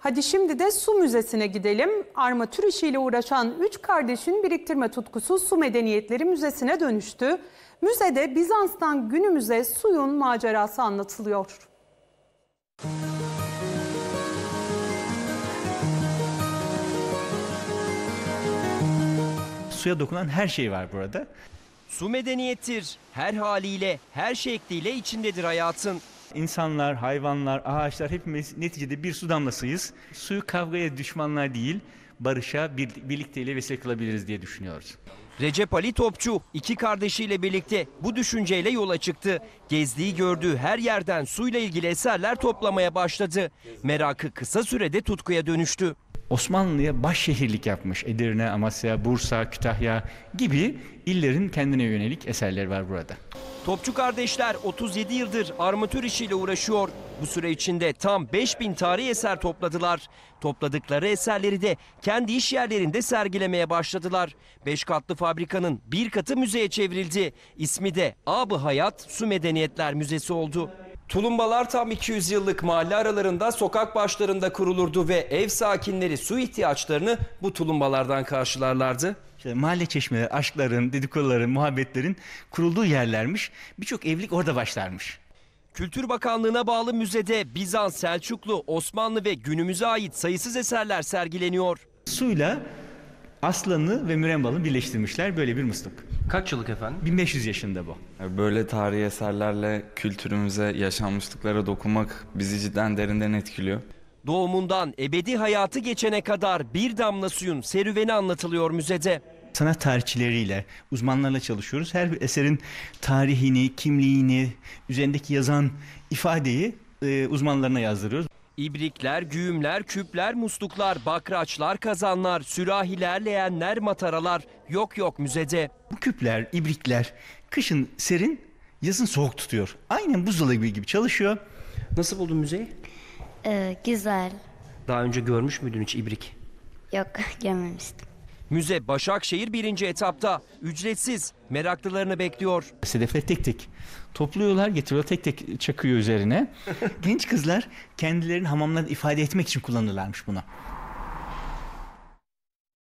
Hadi şimdi de su müzesine gidelim. Armatür işiyle uğraşan üç kardeşin biriktirme tutkusu su medeniyetleri müzesine dönüştü. Müzede Bizans'tan günümüze suyun macerası anlatılıyor. Suya dokunan her şey var burada. Su medeniyettir. Her haliyle, her şekliyle içindedir hayatın. İnsanlar, hayvanlar, ağaçlar hepimiz neticede bir su damlasıyız. Suyu kavgaya düşmanlar değil, barışa, bir, birlikteliğe vesile kılabiliriz diye düşünüyoruz. Recep Ali Topçu iki kardeşiyle birlikte bu düşünceyle yola çıktı. Gezdiği gördüğü her yerden suyla ilgili eserler toplamaya başladı. Merakı kısa sürede tutkuya dönüştü. Osmanlı'ya başşehirlik yapmış. Edirne, Amasya, Bursa, Kütahya gibi illerin kendine yönelik eserleri var burada. Topçu kardeşler 37 yıldır armatür işiyle uğraşıyor. Bu süre içinde tam 5000 tarihi eser topladılar. Topladıkları eserleri de kendi iş yerlerinde sergilemeye başladılar. 5 katlı fabrikanın bir katı müzeye çevrildi. İsmi de Abı Hayat Su Medeniyetler Müzesi oldu. Tulumbalar tam 200 yıllık mahalle aralarında sokak başlarında kurulurdu ve ev sakinleri su ihtiyaçlarını bu tulumbalardan karşılarlardı. İşte mahalle çeşmeleri, aşkların, dedikoduların, muhabbetlerin kurulduğu yerlermiş. Birçok evlilik orada başlarmış. Kültür Bakanlığı'na bağlı müzede Bizans, Selçuklu, Osmanlı ve günümüze ait sayısız eserler sergileniyor. Suyla aslanı ve mürembalı birleştirmişler böyle bir musluk. Kaç yıllık efendim? 1500 yaşında bu. Böyle tarihi eserlerle kültürümüze, yaşanmışlıklara dokunmak bizi cidden derinden etkiliyor. Doğumundan ebedi hayatı geçene kadar bir damla suyun serüveni anlatılıyor müzede. Sanat tarihçileriyle, uzmanlarla çalışıyoruz. Her bir eserin tarihini, kimliğini, üzerindeki yazan ifadeyi e, uzmanlarına yazdırıyoruz. İbrikler, güğümler, küpler, musluklar, bakraçlar, kazanlar, sürahiler, leğenler, mataralar yok yok müzede. Bu küpler, ibrikler kışın serin, yazın soğuk tutuyor. Aynen buzdolabı gibi çalışıyor. Nasıl buldun müzeyi? Ee, güzel. Daha önce görmüş müydün hiç ibrik? Yok görmemiştim. Müze Başakşehir birinci etapta ücretsiz meraklılarını bekliyor. Sedefleri tek tek topluyorlar getiriyor tek tek çakıyor üzerine. Genç kızlar kendilerini hamamlarda ifade etmek için kullanırlarmış bunu.